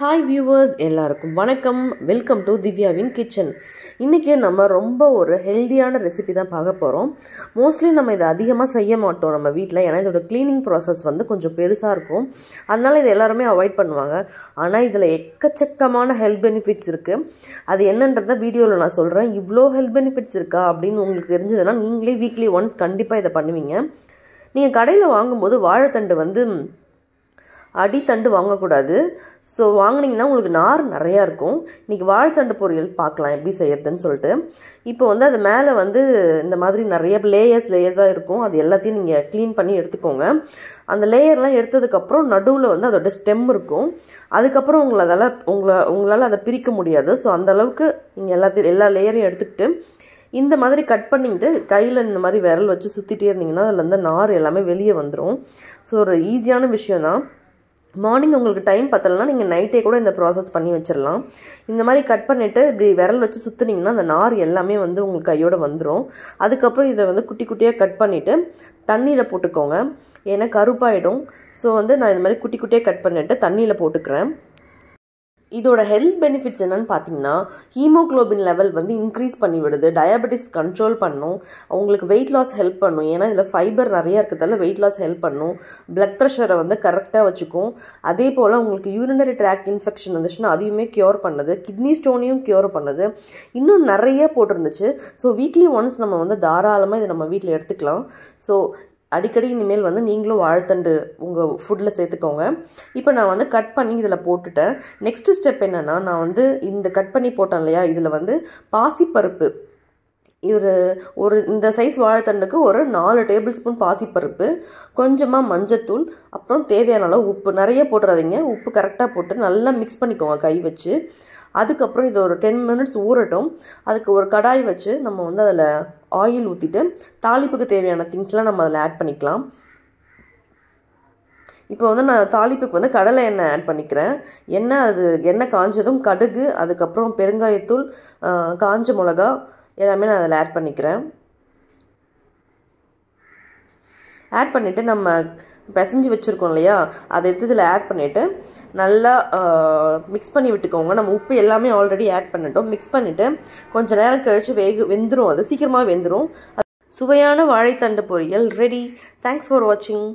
hi viewers எல்லாருக்கும் வணக்கம் welcome to திவ்யாவின் kitchen இன்றைக்கி நம்ம ரொம்ப ஒரு ஹெல்த்தியான ரெசிபி தான் பார்க்க போகிறோம் மோஸ்ட்லி நம்ம இதை அதிகமாக செய்ய மாட்டோம் நம்ம வீட்டில் ஏன்னா இதோட க்ளீனிங் ப்ராசஸ் வந்து கொஞ்சம் பெருசாக இருக்கும் அதனால் இதை எல்லாருமே அவாய்ட் பண்ணுவாங்க ஆனால் இதில் எக்கச்சக்கமான ஹெல்த் பெனிஃபிட்ஸ் இருக்குது அது என்னன்றதை வீடியோவில் நான் சொல்கிறேன் இவ்வளோ ஹெல்த் பெனிஃபிட்ஸ் இருக்கா அப்படின்னு உங்களுக்கு தெரிஞ்சதுன்னா நீங்களே வீக்லி ஒன்ஸ் கண்டிப்பாக இதை பண்ணுவீங்க நீங்கள் கடையில் வாங்கும்போது வாழைத்தண்டு வந்து அடித்தண்டு வாங்கக்கூடாது ஸோ வாங்கினீங்கன்னா உங்களுக்கு நார் நிறையா இருக்கும் இன்றைக்கி வாழ்த்தண்டு பொரியல் பார்க்கலாம் எப்படி செய்யறதுன்னு சொல்லிட்டு இப்போ வந்து அது மேலே வந்து இந்த மாதிரி நிறைய லேயர்ஸ் லேயர்ஸாக இருக்கும் அது எல்லாத்தையும் நீங்கள் க்ளீன் பண்ணி எடுத்துக்கோங்க அந்த லேயர்லாம் எடுத்ததுக்கப்புறம் நடுவில் வந்து அதோட ஸ்டெம் இருக்கும் அதுக்கப்புறம் உங்களை அதால் உங்களை உங்களால் அதை பிரிக்க முடியாது ஸோ அந்தளவுக்கு நீங்கள் எல்லாத்தையும் எல்லா லேயரையும் எடுத்துக்கிட்டு இந்த மாதிரி கட் பண்ணிக்கிட்டு கையில் இந்த மாதிரி விரல் வச்சு சுற்றிட்டே இருந்தீங்கன்னா அதில் இருந்து நார் எல்லாமே வெளியே வந்துடும் ஸோ ஒரு ஈஸியான விஷயம் தான் மார்னிங் உங்களுக்கு டைம் பத்தலைன்னா நீங்கள் நைட்டே கூட இந்த ப்ராசஸ் பண்ணி வச்சிடலாம் இந்த மாதிரி கட் பண்ணிவிட்டு இப்படி விரல் வச்சு சுற்றுனீங்கன்னா அந்த நார் எல்லாமே வந்து உங்களுக்கு கையோடு வந்துடும் அதுக்கப்புறம் இதை வந்து குட்டி குட்டியாக கட் பண்ணிவிட்டு தண்ணியில் போட்டுக்கோங்க ஏன்னா கருப்பாயிடும் ஸோ வந்து நான் இந்த மாதிரி குட்டி குட்டியாக கட் பண்ணிவிட்டு தண்ணியில் போட்டுக்கிறேன் இதோட ஹெல்த் பெனிஃபிட்ஸ் என்னன்னு பார்த்தீங்கன்னா ஹீமோக்ளோபின் லெவல் வந்து இன்க்ரீஸ் பண்ணிவிடுது டயபெட்டிஸ் கண்ட்ரோல் பண்ணும் அவங்களுக்கு வெயிட் லாஸ் ஹெல்ப் பண்ணும் ஏன்னா இதில் ஃபைபர் நிறையா இருக்கிறதால வெயிட் லாஸ் ஹெல்ப் பண்ணும் பிளட் ப்ரெஷரை வந்து கரெக்டாக வச்சுக்கும் அதே போல் உங்களுக்கு யூரினரி ட்ராக் இன்ஃபெக்ஷன் இருந்துச்சுன்னா அதையுமே க்யூர் பண்ணுது கிட்னி ஸ்டோனையும் க்யூர் பண்ணுது இன்னும் நிறைய போட்டிருந்துச்சு ஸோ வீக்லி ஒன்ஸ் நம்ம வந்து தாராளமாக இதை நம்ம வீட்டில் எடுத்துக்கலாம் ஸோ அடிக்கடி இனிமேல் வந்து நீங்களும் வாழைத்தண்டு உங்கள் ஃபுட்டில் சேர்த்துக்கோங்க இப்போ நான் வந்து கட் பண்ணி இதில் போட்டுட்டேன் நெக்ஸ்ட்டு ஸ்டெப் என்னென்னா நான் வந்து இந்த கட் பண்ணி போட்டேன் இல்லையா இதில் வந்து பாசிப்பருப்பு இவர் ஒரு இந்த சைஸ் வாழைத்தண்டுக்கு ஒரு நாலு டேபிள் ஸ்பூன் பாசிப்பருப்பு கொஞ்சமாக மஞ்சத்தூள் அப்புறம் தேவையான அளவு உப்பு நிறைய போட்டுறாதீங்க உப்பு கரெக்டாக போட்டு நல்லா மிக்ஸ் பண்ணிக்கோங்க கை வச்சு அதுக்கப்புறம் இது ஒரு டென் மினிட்ஸ் ஊறட்டும் அதுக்கு ஒரு கடாய் வச்சு நம்ம வந்து அதில் ஆயில் ஊற்றிட்டு தாளிப்புக்கு தேவையான திங்ஸ்லாம் நம்ம அதில் ஆட் பண்ணிக்கலாம் இப்போ வந்து நான் தாளிப்புக்கு வந்து கடலை எண்ணெய் ஆட் பண்ணிக்கிறேன் எண்ணெய் அது எண்ணெய் காஞ்சதும் கடுகு அதுக்கப்புறம் பெருங்காயத்தூள் காஞ்ச மிளகா எல்லாமே நான் அதில் ஆட் பண்ணிக்கிறேன் ஆட் பண்ணிவிட்டு நம்ம பிசைஞ்சு வச்சுருக்கோம் இல்லையா அதை எடுத்து இதில் ஆட் பண்ணிவிட்டு நல்லா மிக்ஸ் பண்ணி விட்டுக்கோங்க நம்ம உப்பு எல்லாமே ஆல்ரெடி ஆட் பண்ணிட்டோம் மிக்ஸ் பண்ணிவிட்டு கொஞ்சம் நேரம் கழித்து வேக வெந்துடும் அது சீக்கிரமாக வெந்துடும் சுவையான வாழைத்தண்டு பொரியல் ரெடி தேங்க்ஸ் ஃபார் வாட்சிங்